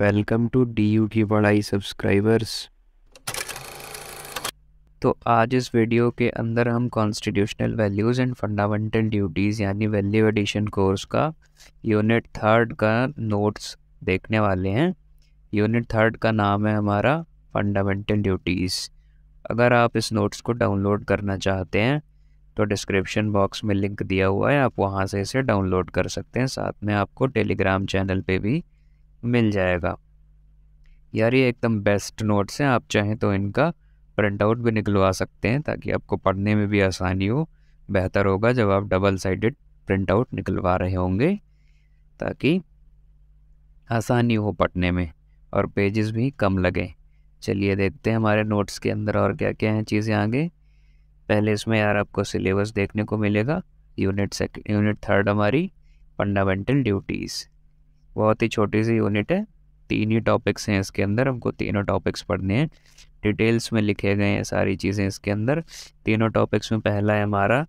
welcome to D you की पढ़ाई subscribers तो आज इस वीडियो के अंदर हम constitutional values and fundamental duties यानी वैल्यू एडिशन कोर्स का यूनिट थर्ड का नोट्स देखने वाले हैं यूनिट थर्ड का नाम है हमारा फंडामेंटल ड्यूटीज़ अगर आप इस नोट्स को डाउनलोड करना चाहते हैं तो डिस्क्रिप्शन बॉक्स में लिंक दिया हुआ है आप वहाँ से इसे डाउनलोड कर सकते हैं साथ में आपको टेलीग्राम चैनल पे भी मिल जाएगा यार ये एकदम बेस्ट नोट्स हैं आप चाहें तो इनका प्रिंट आउट भी निकलवा सकते हैं ताकि आपको पढ़ने में भी आसानी हो बेहतर होगा जब आप डबल साइडेड प्रिंट आउट निकलवा रहे होंगे ताकि आसानी हो पढ़ने में और पेजेस भी कम लगें चलिए देखते हैं हमारे नोट्स के अंदर और क्या क्या हैं चीज़ें आगे पहले इसमें यार आपको सिलेबस देखने को मिलेगा यूनिट सेकेंड यूनिट थर्ड हमारी फंडामेंटल ड्यूटीज़ बहुत ही छोटी सी यूनिट है तीन ही टॉपिक्स हैं इसके अंदर हमको तीनों टॉपिक्स पढ़ने हैं डिटेल्स में लिखे गए हैं सारी चीज़ें इसके अंदर तीनों टॉपिक्स में पहला है हमारा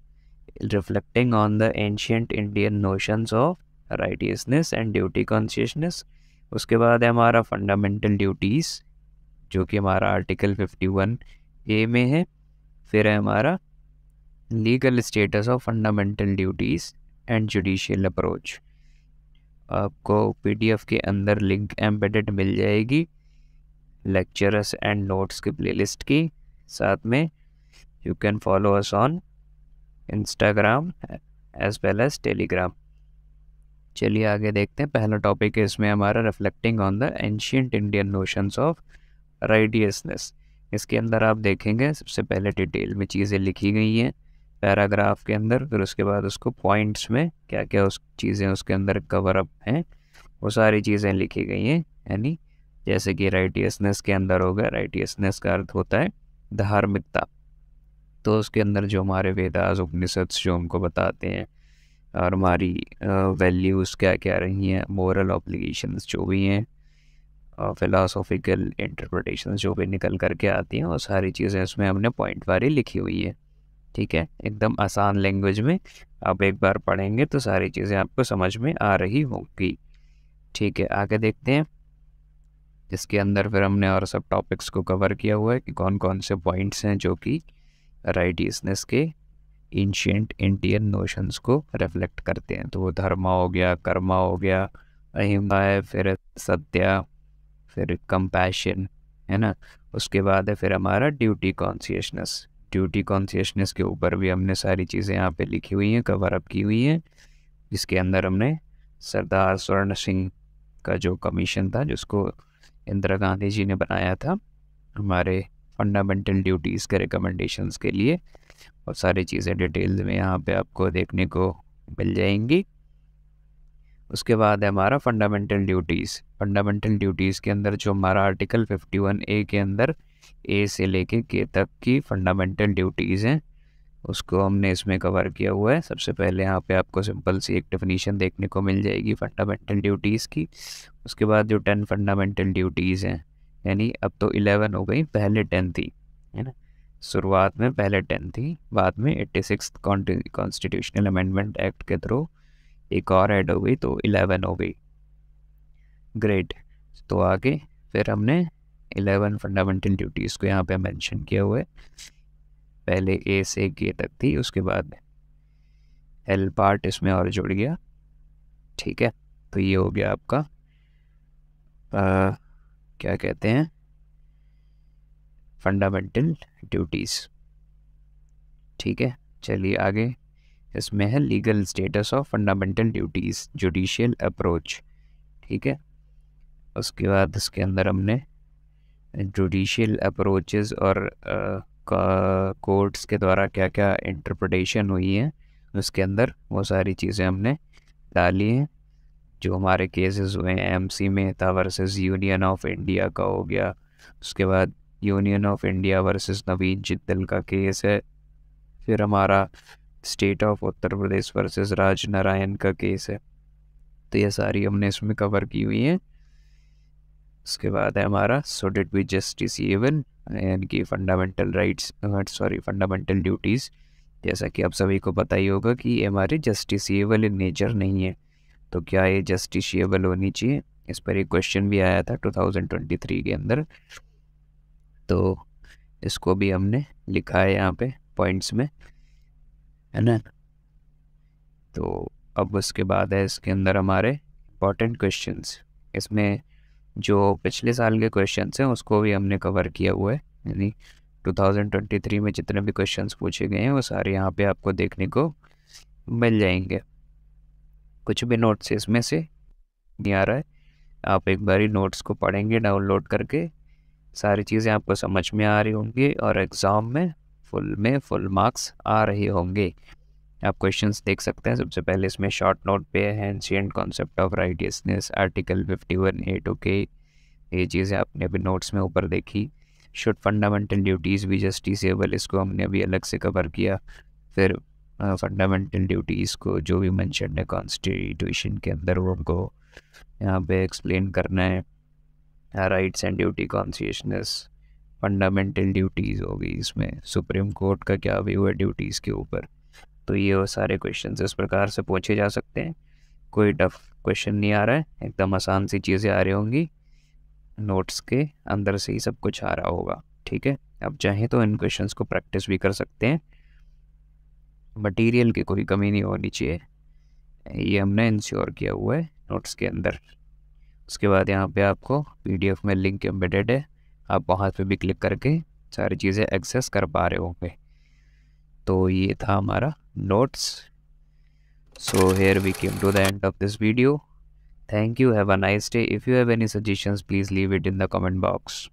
reflecting on the ancient Indian notions of righteousness and duty consciousness उसके बाद है हमारा फंडामेंटल ड्यूटीज़ जो कि हमारा आर्टिकल फिफ्टी वन ए में है फिर है हमारा legal status of fundamental duties and judicial approach आपको पीडीएफ के अंदर लिंक एम्बेडेड मिल जाएगी लेक्चरस एंड नोट्स की प्लेलिस्ट की साथ में you can follow us on Instagram as well as Telegram चलिए आगे देखते हैं पहला टॉपिक है इसमें हमारा reflecting on the ancient Indian notions of righteousness इसके अंदर आप देखेंगे सबसे पहले डिटेल में चीज़ें लिखी गई हैं पैराग्राफ के अंदर फिर उसके बाद उसको पॉइंट्स में क्या क्या उस चीज़ें उसके अंदर कवर अप हैं वो सारी चीज़ें लिखी गई हैं यानी जैसे कि राइटियसनेस के अंदर होगा राइटियसनेस का अर्थ होता है धार्मिकता तो उसके अंदर जो हमारे वेदास उपनिषद जो हमको बताते हैं और हमारी वैल्यूज़ क्या क्या रही हैं मॉरल ऑब्लिगेशन जो भी हैं फ़िलासॉफिकल इंटरप्रटेशन जो भी निकल करके आती हैं वो सारी चीज़ें उसमें हमने पॉइंट वारी लिखी हुई है ठीक है एकदम आसान लैंग्वेज में आप एक बार पढ़ेंगे तो सारी चीज़ें आपको समझ में आ रही होगी ठीक है आगे देखते हैं जिसके अंदर फिर हमने और सब टॉपिक्स को कवर किया हुआ है कि कौन कौन से पॉइंट्स हैं जो कि राइटियसनेस के एंशियंट इंडियन नोशंस को रिफ्लेक्ट करते हैं तो वो धर्मा हो गया कर्मा हो गया अहिंसा है फिर सत्या फिर कंपैशन है ना उसके बाद है फिर हमारा ड्यूटी कॉन्सियसनेस ड्यूटी कॉन्शियसनेस के ऊपर भी हमने सारी चीज़ें यहाँ पे लिखी हुई हैं कवर अप की हुई हैं जिसके अंदर हमने सरदार स्वर्ण सिंह का जो कमीशन था जिसको इंदिरा गांधी जी ने बनाया था हमारे फंडामेंटल ड्यूटीज़ के रिकमेंडेशन के लिए और सारी चीज़ें डिटेल्स में यहाँ पर आपको देखने को मिल जाएंगी उसके बाद है हमारा फंडामेंटल ड्यूटीज़ फंडामेंटल ड्यूटीज़ के अंदर जो हमारा आर्टिकल 51 ए के अंदर ए से लेके के तक की फंडामेंटल ड्यूटीज़ हैं उसको हमने इसमें कवर किया हुआ है सबसे पहले यहाँ पे आपको सिंपल सी एक डेफिनीशन देखने को मिल जाएगी फंडामेंटल ड्यूटीज़ की उसके बाद जो टेन फंडामेंटल ड्यूटीज़ हैं यानी अब तो इलेवन हो गई पहले टेन थी है ना शुरुआत में पहले टेन थी बाद में eighty six constitutional amendment act के थ्रू एक और ऐड हो गई तो इलेवन हो गई ग्रेट तो आगे फिर हमने इलेवन फंडामेंटल ड्यूटीज़ को यहाँ पे मेंशन किया हुआ है पहले ए से के तक थी उसके बाद एल पार्ट इसमें और जुड़ गया ठीक है तो ये हो गया आपका आ, क्या कहते हैं फंडामेंटल ड्यूटीज़ ठीक है चलिए आगे इसमें है legal status of fundamental duties judicial approach ठीक है उसके बाद इसके अंदर हमने जुडिशल अप्रोचेस और कोर्ट्स के द्वारा क्या क्या इंटरप्रटेशन हुई है उसके अंदर वो सारी चीज़ें हमने डाली हैं जो हमारे केसेस हुए हैं M C Mehta versus Union of India का हो गया उसके बाद Union of India versus Naveen Jindal का केस है फिर हमारा State of Uttar Pradesh versus Raj Narain का केस है तो ये सारी हमने इसमें कवर की हुई हैं उसके बाद है हमारा सो डिट बी जस्टिस इवन यानी कि fundamental rights sorry fundamental duties जैसा कि आप सभी को पता ही होगा कि ये हमारे जस्टिसबल इन नेचर नहीं है तो क्या ये जस्टिसबल होनी चाहिए इस पर एक क्वेश्चन भी आया था 2023 के अंदर तो इसको भी हमने लिखा है यहाँ पे पॉइंट्स में है ना तो अब उसके बाद है इसके अंदर हमारे इम्पॉर्टेंट क्वेश्चंस इसमें जो पिछले साल के क्वेश्चन हैं उसको भी हमने कवर किया हुआ है यानी 2023 में जितने भी क्वेश्चंस पूछे गए हैं वो सारे यहाँ पे आपको देखने को मिल जाएंगे कुछ भी नोट्स इसमें से नहीं आ रहा है आप एक बार ही नोट्स को पढ़ेंगे डाउनलोड करके सारी चीज़ें आपको समझ में आ रही होंगी और एग्ज़ाम में फुल में फुल मार्क्स आ रहे होंगे आप क्वेश्चन देख सकते हैं सबसे पहले इसमें शॉर्ट नोट पे है ancient concept of righteousness article fifty one eight okay ये चीज़ें आपने अभी नोट्स में ऊपर देखी शुड फंडामेंटल ड्यूटीज़ भी एबल इसको हमने अभी अलग से कवर किया फिर फंडामेंटल uh, ड्यूटीज़ को जो भी मैंशन है कॉन्स्टिट्यूशन के अंदर वो हमको यहाँ पे एक्सप्लेन करना है rights and duty consciousness fundamental duties होगी इसमें सुप्रीम कोर्ट का क्या व्यू है ड्यूटीज़ के ऊपर तो ये सारे क्वेश्चन इस प्रकार से पूछे जा सकते हैं कोई टफ क्वेश्चन नहीं आ रहा है एकदम आसान सी चीज़ें आ रही होंगी नोट्स के अंदर से ही सब कुछ आ रहा होगा ठीक है आप चाहें तो इन क्वेश्चंस को प्रैक्टिस भी कर सकते हैं मटेरियल की कोई कमी नहीं होनी चाहिए ये हमने इंश्योर किया हुआ है नोट्स के अंदर उसके बाद यहाँ पे आपको पीडीएफ में लिंक एम्बेडेड है आप वहाँ पे भी क्लिक करके सारी चीज़ें एक्सेस कर पा रहे होंगे तो ये था हमारा notes so here we came to the end of this video thank you have a nice day if you have any suggestions please leave it in the comment box